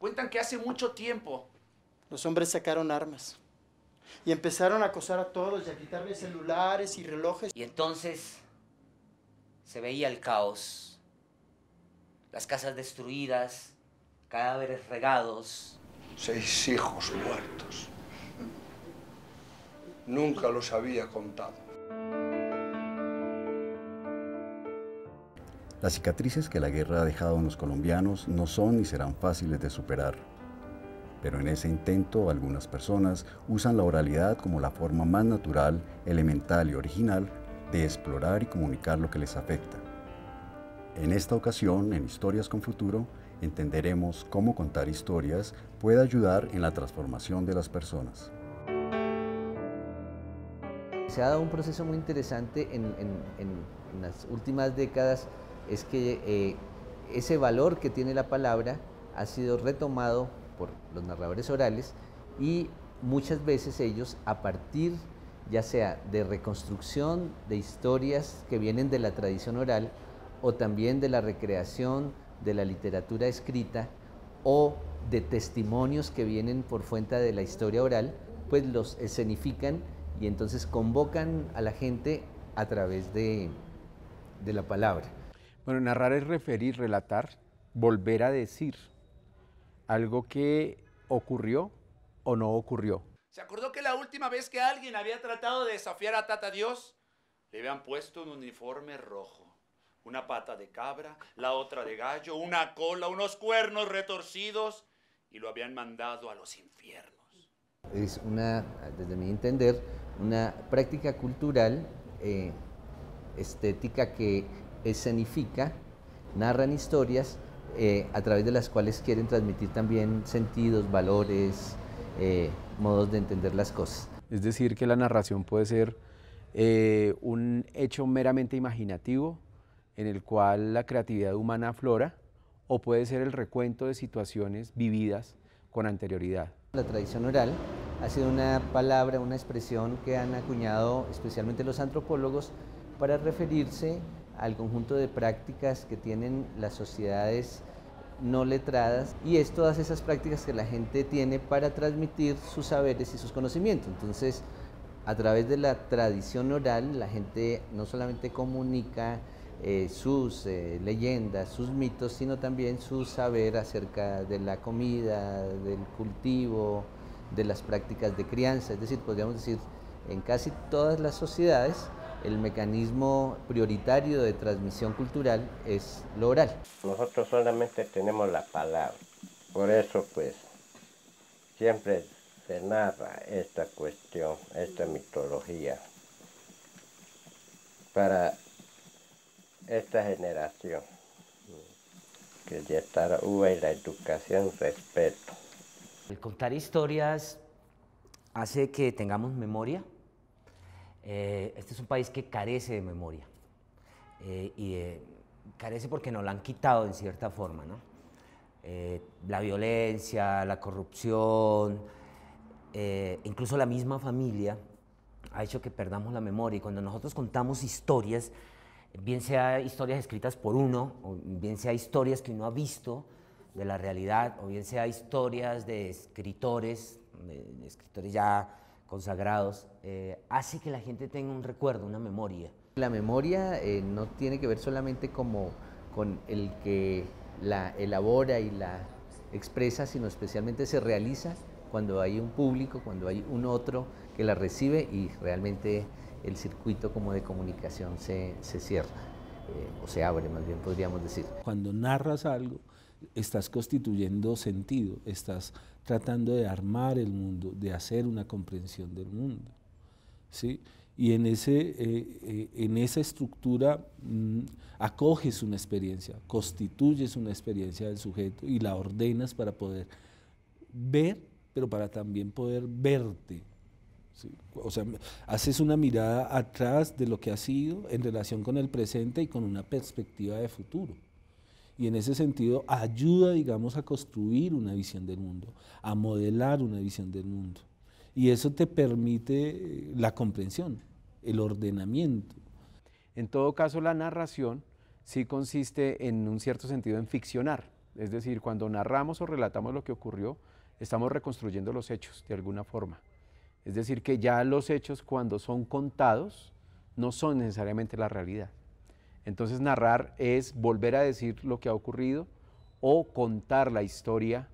Cuentan que hace mucho tiempo los hombres sacaron armas y empezaron a acosar a todos y a quitarles celulares y relojes. Y entonces se veía el caos, las casas destruidas, cadáveres regados. Seis hijos muertos. Nunca los había contado. Las cicatrices que la guerra ha dejado en los colombianos no son ni serán fáciles de superar. Pero en ese intento algunas personas usan la oralidad como la forma más natural, elemental y original de explorar y comunicar lo que les afecta. En esta ocasión, en Historias con Futuro, entenderemos cómo contar historias puede ayudar en la transformación de las personas. Se ha dado un proceso muy interesante en, las últimas décadas es que eh, ese valor que tiene la palabra ha sido retomado por los narradores orales y muchas veces ellos a partir ya sea de reconstrucción de historias que vienen de la tradición oral o también de la recreación de la literatura escrita o de testimonios que vienen por fuente de la historia oral, pues los escenifican y entonces convocan a la gente a través de la palabra narrar es referir, relatar, volver a decir algo que ocurrió o no ocurrió. ¿Se acordó que la última vez que alguien había tratado de desafiar a Tata Dios, le habían puesto un uniforme rojo? Una pata de cabra, la otra de gallo, una cola, unos cuernos retorcidos y lo habían mandado a los infiernos. Es una, desde mi entender, una práctica cultural eh, estética que escenifica, narran historias eh, a través de las cuales quieren transmitir también sentidos, valores, eh, modos de entender las cosas. Es decir, que la narración puede ser eh, un hecho meramente imaginativo en el cual la creatividad humana aflora o puede ser el recuento de situaciones vividas con anterioridad. La tradición oral ha sido una palabra, una expresión que han acuñado especialmente los antropólogos para referirse al conjunto de prácticas que tienen las sociedades no letradas y es todas esas prácticas que la gente tiene para transmitir sus saberes y sus conocimientos. Entonces, a través de la tradición oral, la gente no solamente comunica eh, sus eh, leyendas, sus mitos, sino también su saber acerca de la comida, del cultivo, de las prácticas de crianza. Es decir, podríamos decir, en casi todas las sociedades, el mecanismo prioritario de transmisión cultural es lo oral. Nosotros solamente tenemos la palabra, por eso pues siempre se narra esta cuestión, esta mitología, para esta generación, que ya está, uva y la educación respeto. El contar historias hace que tengamos memoria, eh, este es un país que carece de memoria eh, y eh, carece porque nos la han quitado en cierta forma. ¿no? la violencia, la corrupción, incluso la misma familia ha hecho que perdamos la memoria y cuando nosotros contamos historias, bien sea historias escritas por uno, o bien sea historias que uno ha visto de la realidad, o bien sea historias de escritores, escritores ya consagrados, eh, hace que la gente tenga un recuerdo, una memoria. La memoria eh, no tiene que ver solamente como con el que la elabora y la expresa, sino especialmente se realiza cuando hay un público, cuando hay un otro que la recibe y realmente el circuito como de comunicación se, cierra, eh, o se abre más bien podríamos decir. Cuando narras algo, estás constituyendo sentido, estás tratando de armar el mundo, de hacer una comprensión del mundo. ¿sí? Y en, eh, eh, esa estructura mm, acoges una experiencia, constituyes una experiencia del sujeto y la ordenas para poder ver, pero para también poder verte. O sea, haces una mirada atrás de lo que ha sido en relación con el presente y con una perspectiva de futuro y en ese sentido ayuda, digamos, a construir una visión del mundo, a modelar una visión del mundo. Y eso te permite eh, la comprensión, el ordenamiento. En todo caso, la narración sí consiste en un cierto sentido en ficcionar. Es decir, cuando narramos o relatamos lo que ocurrió, estamos reconstruyendo los hechos de alguna forma. Es decir, que ya los hechos cuando son contados no son necesariamente la realidad. Entonces narrar es volver a decir lo que ha ocurrido o contar la historia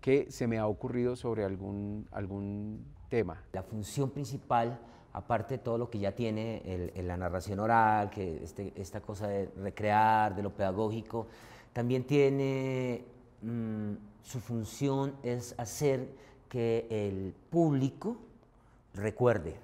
que se me ha ocurrido sobre algún, tema. La función principal, aparte de todo lo que ya tiene la narración oral, que este, esta cosa de recrear, de lo pedagógico, también tiene mm, su función es hacer que el público recuerde,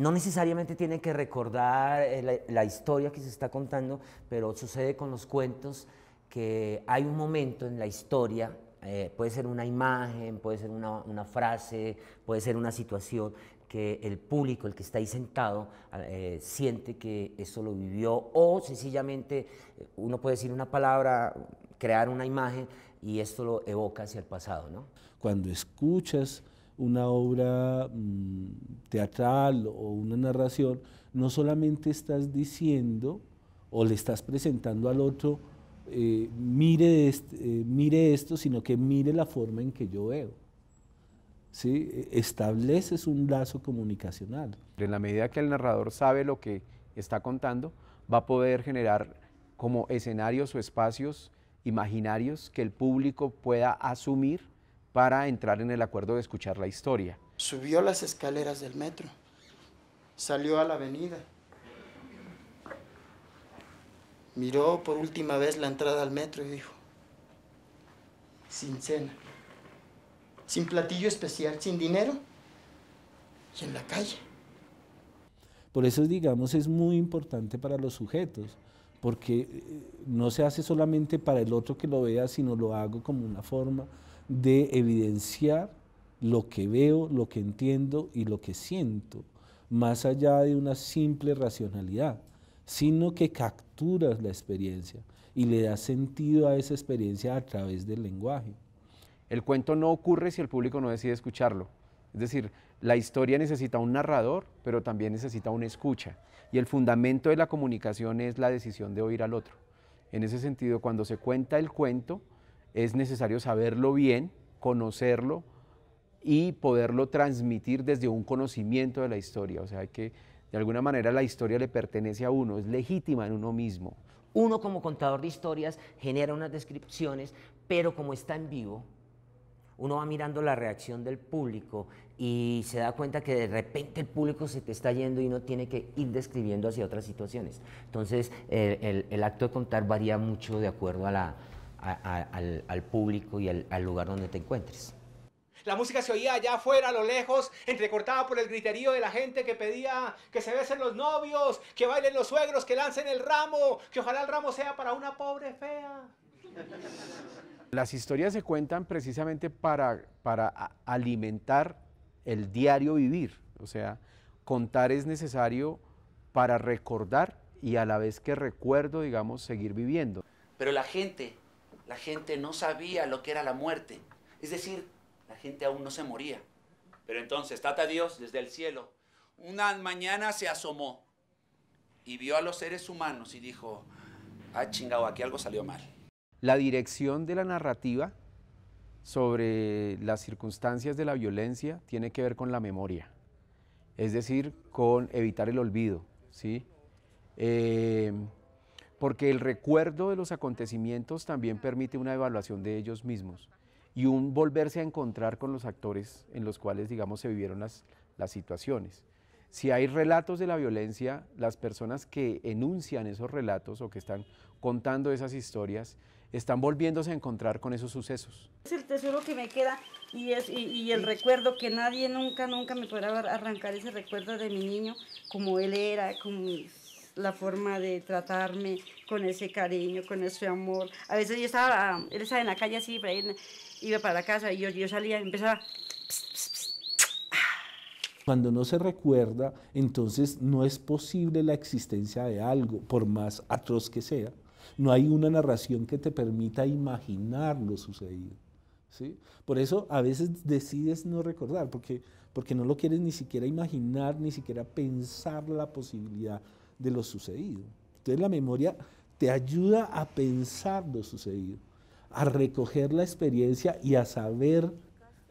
no necesariamente tiene que recordar eh, la, historia que se está contando, pero sucede con los cuentos que hay un momento en la historia eh, puede ser una imagen, puede ser una, frase, puede ser una situación que el público, el que está ahí sentado, ah, eh, siente que eso lo vivió o sencillamente uno puede decir una palabra, crear una imagen y esto lo evoca hacia el pasado. Cuando escuchas una obra mm, teatral o una narración, no solamente estás diciendo o le estás presentando al otro, eh, mire, eh, mire esto, sino que mire la forma en que yo veo. ¿Sí? Estableces un lazo comunicacional. En la medida que el narrador sabe lo que está contando, va a poder generar como escenarios o espacios imaginarios que el público pueda asumir para entrar en el acuerdo de escuchar la historia. Subió las escaleras del metro, salió a la avenida, miró por última vez la entrada al metro y dijo, sin cena, sin platillo especial, sin dinero y en la calle. Por eso, digamos, es muy importante para los sujetos, porque eh, no se hace solamente para el otro que lo vea, sino lo hago como una forma de evidenciar lo que veo, lo que entiendo y lo que siento, más allá de una simple racionalidad, sino que capturas la experiencia y le das sentido a esa experiencia a través del lenguaje. El cuento no ocurre si el público no decide escucharlo. Es decir, la historia necesita un narrador, pero también necesita una escucha. Y el fundamento de la comunicación es la decisión de oír al otro. En ese sentido, cuando se cuenta el cuento, es necesario saberlo bien, conocerlo y poderlo transmitir desde un conocimiento de la historia. O sea, que de alguna manera la historia le pertenece a uno, es legítima en uno mismo. Uno como contador de historias genera unas descripciones, pero como está en vivo, uno va mirando la reacción del público y se da cuenta que de repente el público se te está yendo y uno tiene que ir describiendo hacia otras situaciones. Entonces, el, el acto de contar varía mucho de acuerdo a la, al, público y al, lugar donde te encuentres. La música se oía allá afuera, a lo lejos, entrecortada por el griterío de la gente que pedía que se besen los novios, que bailen los suegros, que lancen el ramo, que ojalá el ramo sea para una pobre fea. Las historias se cuentan precisamente para, para alimentar el diario vivir. O sea, contar es necesario para recordar y a la vez que recuerdo, digamos, seguir viviendo. Pero la gente la gente no sabía lo que era la muerte. Es decir, la gente aún no se moría. Pero entonces, tata Dios desde el cielo, una mañana se asomó y vio a los seres humanos y dijo, ah, chingado, aquí algo salió mal. La dirección de la narrativa sobre las circunstancias de la violencia tiene que ver con la memoria, es decir, con evitar el olvido, ¿sí? Eh, porque el recuerdo de los acontecimientos también permite una evaluación de ellos mismos y un volverse a encontrar con los actores en los cuales, digamos, se vivieron las, las situaciones. Si hay relatos de la violencia, las personas que enuncian esos relatos o que están contando esas historias, están volviéndose a encontrar con esos sucesos. Es el tesoro que me queda y, es, y, el recuerdo que nadie nunca, nunca me podrá arrancar ese recuerdo de mi niño, como él era, como la forma de tratarme con ese cariño, con ese amor. A veces yo estaba, él estaba en la calle así, para ir, iba para la casa y yo, yo salía y empezaba... cuando no se recuerda, entonces no es posible la existencia de algo, por más atroz que sea. No hay una narración que te permita imaginar lo sucedido. ¿sí? Por eso a veces decides no recordar, porque, porque no lo quieres ni siquiera imaginar, ni siquiera pensar la posibilidad de lo sucedido. Entonces la memoria te ayuda a pensar lo sucedido, a recoger la experiencia y a saber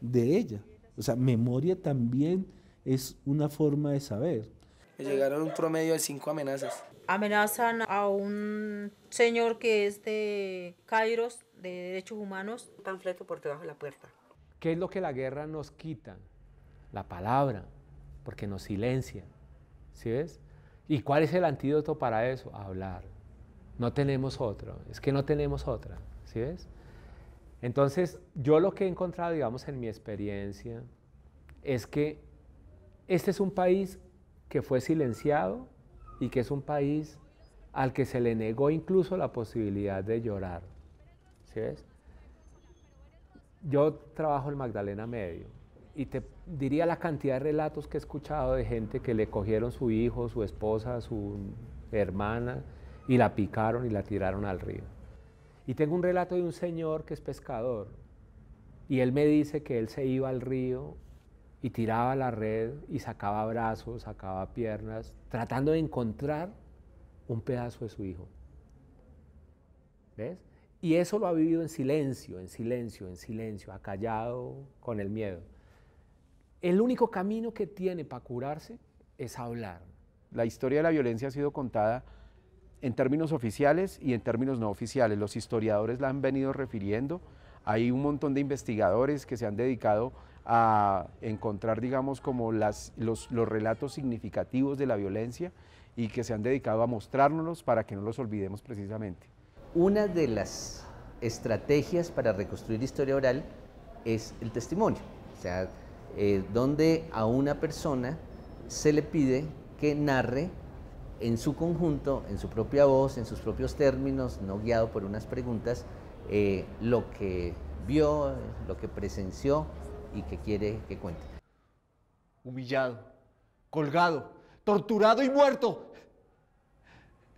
de ella. O sea, memoria también es una forma de saber. Llegaron un promedio de cinco amenazas. Amenazan a un señor que es de Kairos, de Derechos Humanos. tan panfleto por debajo de la puerta. ¿Qué es lo que la guerra nos quita? La palabra, porque nos silencia. ¿Sí ves? ¿Y cuál es el antídoto para eso? Hablar. No tenemos otro. Es que no tenemos otra. ¿Sí ves? Entonces, yo lo que he encontrado, digamos, en mi experiencia, es que este es un país que fue silenciado y que es un país al que se le negó incluso la posibilidad de llorar. ¿Sí Yo trabajo en Magdalena Medio y te diría la cantidad de relatos que he escuchado de gente que le cogieron su hijo, su esposa, su hermana y la picaron y la tiraron al río. Y tengo un relato de un señor que es pescador y él me dice que él se iba al río y tiraba la red y sacaba brazos, sacaba piernas, tratando de encontrar un pedazo de su hijo. ¿Ves? Y eso lo ha vivido en silencio, en silencio, en silencio, acallado con el miedo. El único camino que tiene para curarse es hablar. La historia de la violencia ha sido contada en términos oficiales y en términos no oficiales. Los historiadores la han venido refiriendo. Hay un montón de investigadores que se han dedicado a encontrar, digamos, como los, relatos significativos de la violencia y que se han dedicado a mostrárnoslos para que no los olvidemos precisamente. Una de las estrategias para reconstruir historia oral es el testimonio. O sea, eh, donde a una persona se le pide que narre en su conjunto, en su propia voz, en sus propios términos, no guiado por unas preguntas, eh, lo que vio, lo que presenció y que quiere que cuente. Humillado, colgado, torturado y muerto.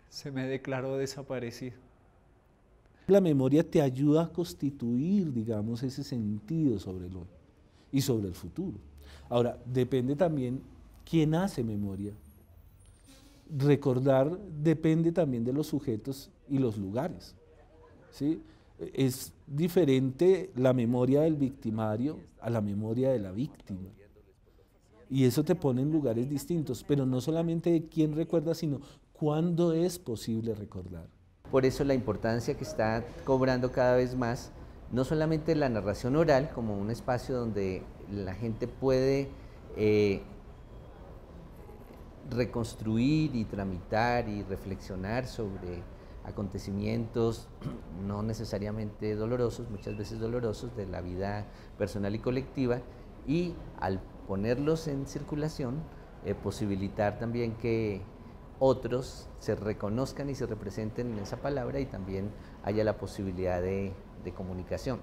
Se me declaró desaparecido. La memoria te ayuda a constituir, digamos, ese sentido sobre el y sobre el futuro. Ahora, depende también quién hace memoria. Recordar depende también de los sujetos y los lugares. ¿sí? Es diferente la memoria del victimario a la memoria de la víctima. Y eso te pone en lugares distintos, pero no solamente de quién recuerda, sino cuándo es posible recordar. Por eso la importancia que está cobrando cada vez más no solamente la narración oral como un espacio donde la gente puede eh, reconstruir y tramitar y reflexionar sobre acontecimientos no necesariamente dolorosos, muchas veces dolorosos de la vida personal y colectiva, y al ponerlos en circulación, eh, posibilitar también que otros se reconozcan y se representen en esa palabra y también haya la posibilidad de de comunicación.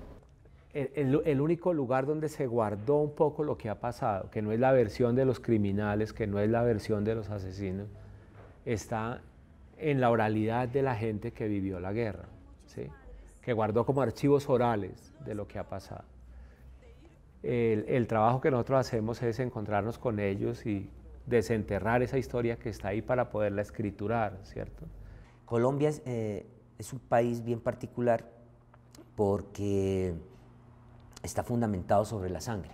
El, único lugar donde se guardó un poco lo que ha pasado, que no es la versión de los criminales, que no es la versión de los asesinos, está en la oralidad de la gente que vivió la guerra, que guardó como archivos orales de lo que ha pasado. El, trabajo que nosotros hacemos es encontrarnos con ellos y desenterrar esa historia que está ahí para poderla escriturar, ¿cierto? Colombia es eh, un país bien particular porque está fundamentado sobre la sangre.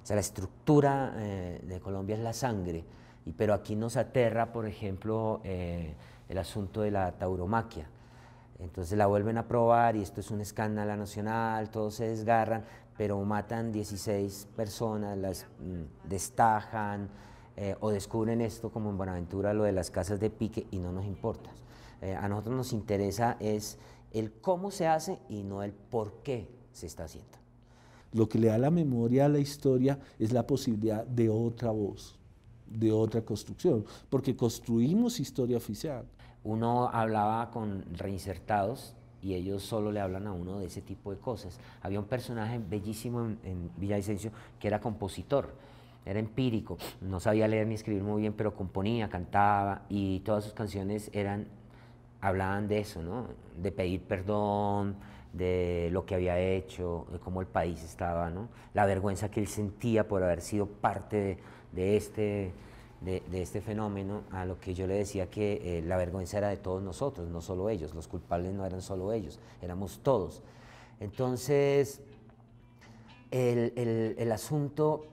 O sea, la estructura eh, de Colombia es la sangre, y, pero aquí nos aterra, por ejemplo, eh, el asunto de la tauromaquia. Entonces la vuelven a probar y esto es un escándalo nacional, todos se desgarran, pero matan 16 personas, las mm, destajan eh, o descubren esto como en Buenaventura, lo de las casas de pique y no nos importa. a nosotros nos interesa es el cómo se hace y no el por qué se está haciendo. Lo que le da la memoria a la historia es la posibilidad de otra voz, de otra construcción, porque construimos historia oficial. Uno hablaba con reinsertados y ellos solo le hablan a uno de ese tipo de cosas. Había un personaje bellísimo en, en Villavicencio que era compositor, era empírico, no sabía leer ni escribir muy bien, pero componía, cantaba y todas sus canciones eran hablaban de eso, ¿no? De pedir perdón, de lo que había hecho, de cómo el país estaba, ¿no? La vergüenza que él sentía por haber sido parte de, este, de, este fenómeno, a lo que yo le decía que eh, la vergüenza era de todos nosotros, no solo ellos, los culpables no eran solo ellos, éramos todos. Entonces, el, asunto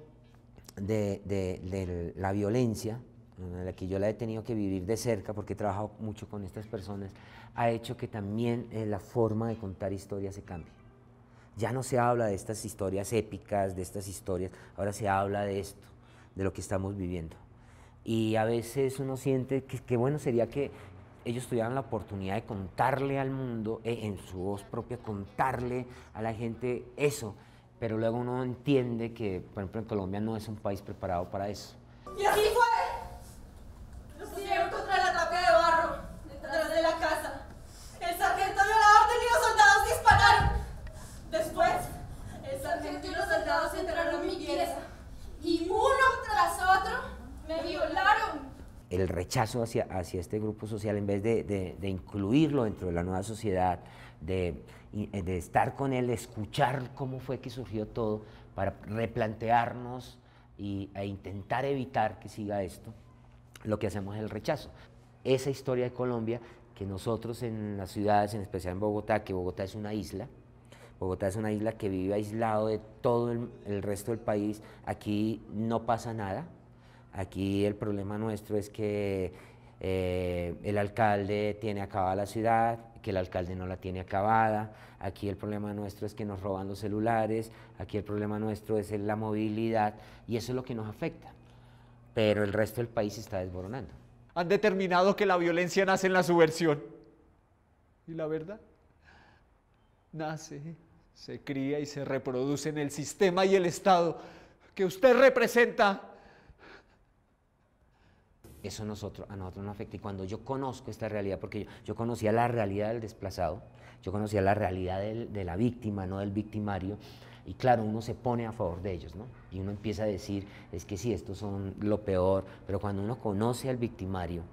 de la violencia, en la que yo la he tenido que vivir de cerca porque he trabajado mucho con estas personas, ha hecho que también eh, la forma de contar historias se cambie. Ya no se habla de estas historias épicas, de estas historias, ahora se habla de esto, de lo que estamos viviendo. Y a veces uno siente que, bueno sería que ellos tuvieran la oportunidad de contarle al mundo, eh, en su voz propia, contarle a la gente eso, pero luego uno entiende que, por ejemplo, en Colombia no es un país preparado para eso. rechazo hacia, hacia este grupo social, en vez de, incluirlo dentro de la nueva sociedad, de, eh, estar con él, escuchar cómo fue que surgió todo, para replantearnos y, e intentar evitar que siga esto, lo que hacemos es el rechazo. Esa historia de Colombia, que nosotros en las ciudades, en especial en Bogotá, que Bogotá es una isla, Bogotá es una isla que vive aislado de todo el resto del país, aquí no pasa nada, Aquí el problema nuestro es que eh, el alcalde tiene acabada la ciudad, que el alcalde no la tiene acabada, aquí el problema nuestro es que nos roban los celulares, aquí el problema nuestro es la movilidad y eso es lo que nos afecta. Pero el resto del país está desboronando. Han determinado que la violencia nace en la subversión. ¿Y la verdad? Nace, se cría y se reproduce en el sistema y el Estado que usted representa eso nosotros, a nosotros nos afecta. Y cuando yo conozco esta realidad, porque yo, yo conocía la realidad del desplazado, yo conocía la realidad de la víctima, no del victimario, y claro, uno se pone a favor de ellos, ¿no? Y uno empieza a decir, es que sí, estos son lo peor, pero cuando uno conoce al victimario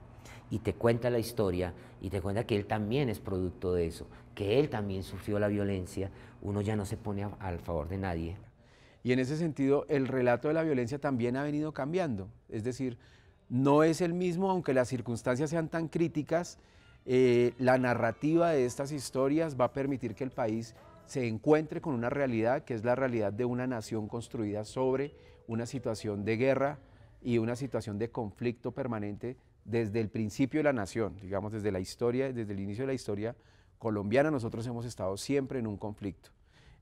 y te cuenta la historia y te cuenta que él también es producto de eso, que él también sufrió la violencia, uno ya no se pone al favor de nadie. Y en ese sentido, el relato de la violencia también ha venido cambiando, es decir, no es el mismo, aunque las circunstancias sean tan críticas, eh, la narrativa de estas historias va a permitir que el país se encuentre con una realidad que es la realidad de una nación construida sobre una situación de guerra y una situación de conflicto permanente desde el principio de la nación, digamos desde la historia, desde el inicio de la historia colombiana, nosotros hemos estado siempre en un conflicto.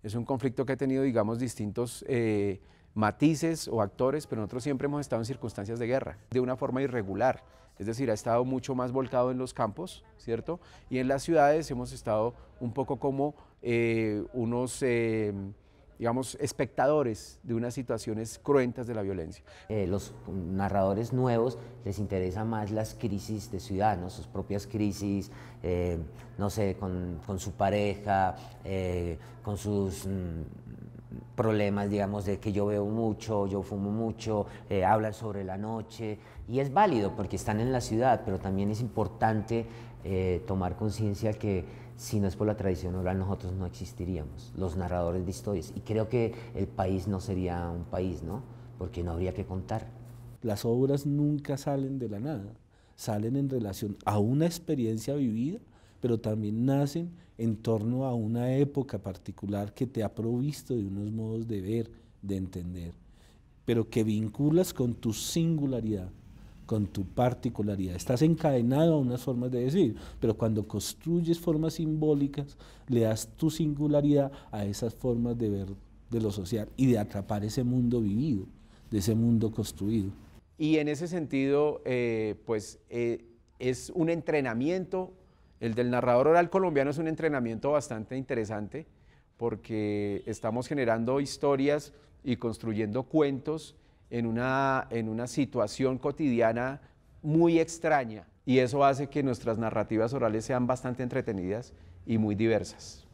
Es un conflicto que ha tenido, digamos, distintos... Eh, matices o actores, pero nosotros siempre hemos estado en circunstancias de guerra, de una forma irregular. Es decir, ha estado mucho más volcado en los campos, ¿cierto? Y en las ciudades hemos estado un poco como eh, unos, eh, digamos, espectadores de unas situaciones cruentas de la violencia. Eh, los narradores nuevos les interesa más las crisis de ciudad, ¿no? Sus propias crisis, no sé, con, con su pareja, con sus... Mm, problemas, digamos, de que yo veo mucho, yo fumo mucho, eh, hablan sobre la noche, y es válido porque están en la ciudad, pero también es importante eh, tomar conciencia que si no es por la tradición oral nosotros no existiríamos, los narradores de historias, y creo que el país no sería un país, ¿no? Porque no habría que contar. Las obras nunca salen de la nada, salen en relación a una experiencia vivida, pero también nacen en torno a una época particular que te ha provisto de unos modos de ver, de entender, pero que vinculas con tu singularidad, con tu particularidad. Estás encadenado a unas formas de decir, pero cuando construyes formas simbólicas, le das tu singularidad a esas formas de ver de lo social y de atrapar ese mundo vivido, de ese mundo construido. Y en ese sentido, eh, pues eh, es un entrenamiento el del narrador oral colombiano es un entrenamiento bastante interesante porque estamos generando historias y construyendo cuentos en una, en una situación cotidiana muy extraña y eso hace que nuestras narrativas orales sean bastante entretenidas y muy diversas.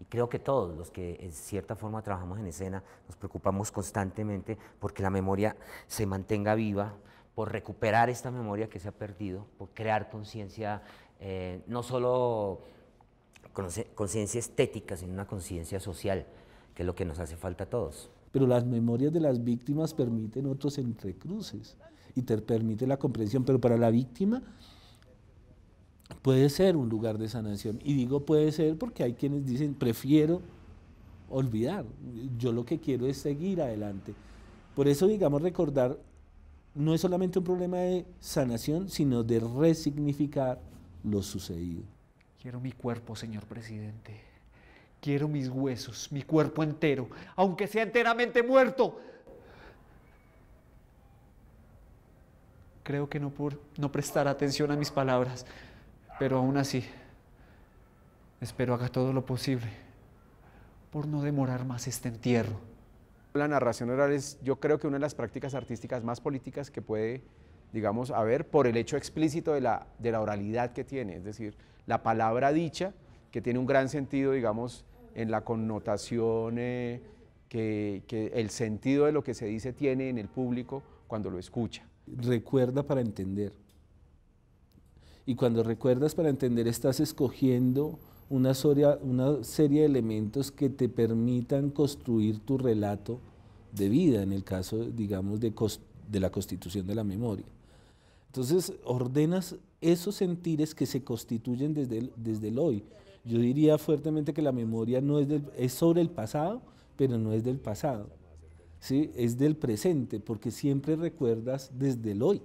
Y creo que todos los que en cierta forma trabajamos en escena nos preocupamos constantemente porque la memoria se mantenga viva, por recuperar esta memoria que se ha perdido, por crear conciencia eh, no solo conciencia estética, sino una conciencia social, que es lo que nos hace falta a todos. Pero las memorias de las víctimas permiten otros entrecruces y te permite la comprensión, pero para la víctima puede ser un lugar de sanación. Y digo puede ser porque hay quienes dicen, prefiero olvidar, yo lo que quiero es seguir adelante. Por eso, digamos, recordar no es solamente un problema de sanación, sino de resignificar lo sucedido. Quiero mi cuerpo, señor presidente. Quiero mis huesos, mi cuerpo entero, aunque sea enteramente muerto. Creo que no por no prestar atención a mis palabras, pero aún así espero haga todo lo posible por no demorar más este entierro. La narración oral es yo creo que una de las prácticas artísticas más políticas que puede digamos, a ver, por el hecho explícito de la, oralidad que tiene, es decir, la palabra dicha, que tiene un gran sentido, digamos, en la connotación eh, que, el sentido de lo que se dice tiene en el público cuando lo escucha. Recuerda para entender. Y cuando recuerdas para entender, estás escogiendo una, serie de elementos que te permitan construir tu relato de vida, en el caso, digamos, de, de la constitución de la memoria. Entonces ordenas esos sentires que se constituyen desde el, desde el hoy. Yo diría fuertemente que la memoria no es, sobre el pasado, pero no es del pasado. ¿sí? Es del presente, porque siempre recuerdas desde el hoy.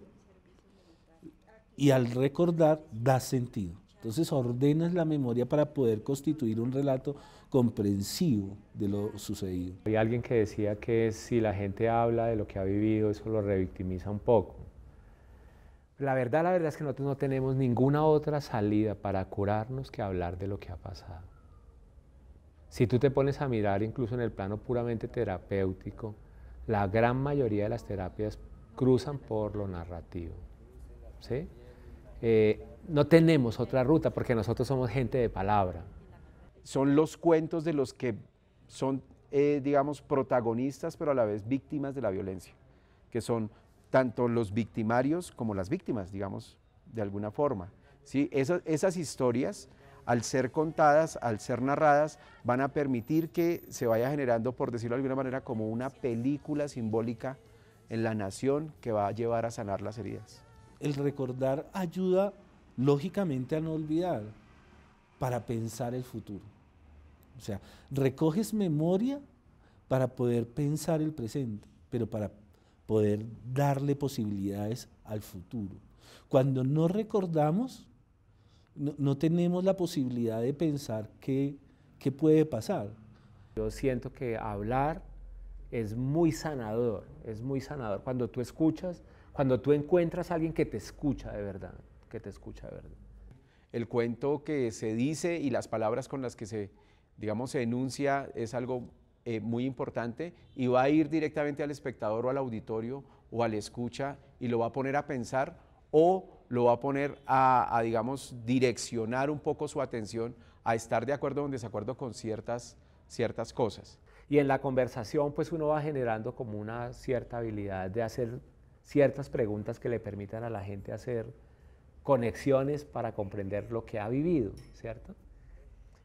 Y al recordar, da sentido. Entonces ordenas la memoria para poder constituir un relato comprensivo de lo sucedido. Hay alguien que decía que si la gente habla de lo que ha vivido, eso lo revictimiza un poco. La verdad, la verdad es que nosotros no tenemos ninguna otra salida para curarnos que hablar de lo que ha pasado. Si tú te pones a mirar incluso en el plano puramente terapéutico, la gran mayoría de las terapias cruzan por lo narrativo. ¿sí? Eh, no tenemos otra ruta porque nosotros somos gente de palabra. Son los cuentos de los que son, eh, digamos, protagonistas, pero a la vez víctimas de la violencia, que son tanto los victimarios como las víctimas, digamos, de alguna forma. ¿sí? esas historias, al ser contadas, al ser narradas, van a permitir que se vaya generando, por decirlo de alguna manera, como una película simbólica en la nación que va a llevar a sanar las heridas. El recordar ayuda lógicamente a no olvidar para pensar el futuro. O sea, recoges memoria para poder pensar el presente, pero para poder darle posibilidades al futuro. Cuando no recordamos, no, tenemos la posibilidad de pensar qué, qué puede pasar. Yo siento que hablar es muy sanador, es muy sanador. Cuando tú escuchas, cuando tú encuentras a alguien que te escucha de verdad, que te escucha de verdad. El cuento que se dice y las palabras con las que se, digamos, se enuncia es algo eh, muy importante y va a ir directamente al espectador o al auditorio o al escucha y lo va a poner a pensar o lo va a poner a, a digamos, direccionar un poco su atención a estar de acuerdo o en desacuerdo con ciertas, ciertas cosas. Y en la conversación, pues uno va generando como una cierta habilidad de hacer ciertas preguntas que le permitan a la gente hacer conexiones para comprender lo que ha vivido, ¿cierto?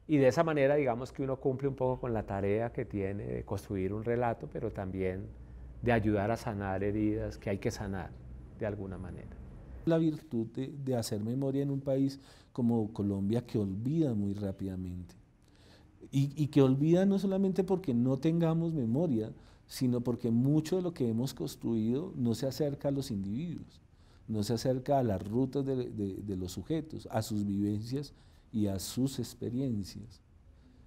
Y de esa manera, digamos que uno cumple un poco con la tarea que tiene de construir un relato, pero también de ayudar a sanar heridas que hay que sanar de alguna manera. La virtud de, hacer memoria en un país como Colombia que olvida muy rápidamente. Y, y, que olvida no solamente porque no tengamos memoria, sino porque mucho de lo que hemos construido no se acerca a los individuos, no se acerca a las rutas de, de, de los sujetos, a sus vivencias y a sus experiencias.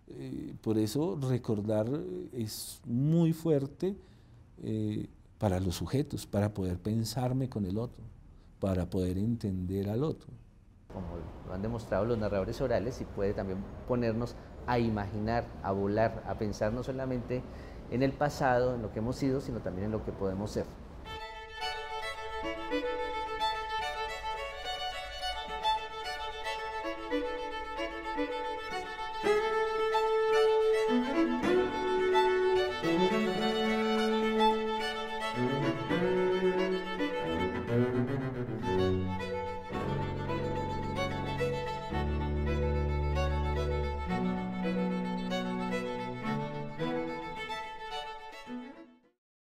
Eh, por eso recordar eh, es muy fuerte eh, para los sujetos, para poder pensarme con el otro, para poder entender al otro. Como lo han demostrado los narradores orales, y puede también ponernos a imaginar, a volar, a pensar no solamente en el pasado, en lo que hemos sido, sino también en lo que podemos ser.